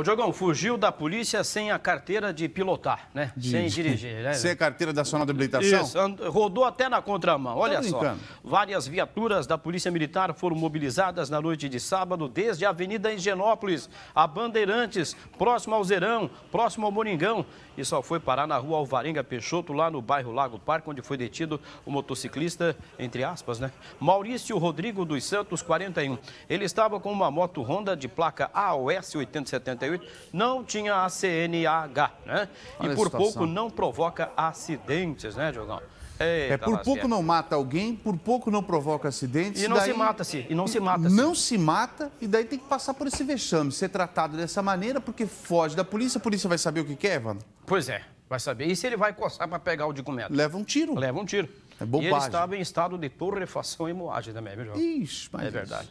Ô, Diogão, fugiu da polícia sem a carteira de pilotar, né? Isso. Sem dirigir, né? Sem a carteira da zona de habilitação? Isso, rodou até na contramão. Olha só, várias viaturas da Polícia Militar foram mobilizadas na noite de sábado, desde a Avenida Higienópolis, a Bandeirantes, próximo ao Zerão, próximo ao Moringão, e só foi parar na rua Alvarenga Peixoto, lá no bairro Lago Parque, onde foi detido o motociclista, entre aspas, né? Maurício Rodrigo dos Santos, 41. Ele estava com uma moto Honda de placa AOS 8071, não tinha a CNH, né? e por pouco não provoca acidentes, né, Diogão? Eita, é, por pouco não mata alguém, por pouco não provoca acidentes. E não daí, se mata, se E não se mata. -se. Não se mata, e daí tem que passar por esse vexame, ser tratado dessa maneira, porque foge da polícia, a polícia vai saber o que quer, é, Evandro? Pois é, vai saber. E se ele vai coçar para pegar o documento? Leva um tiro. Leva um tiro. É bobagem. E ele estava em estado de torrefação e moagem também, viu, João? Ixi, mas... É verdade.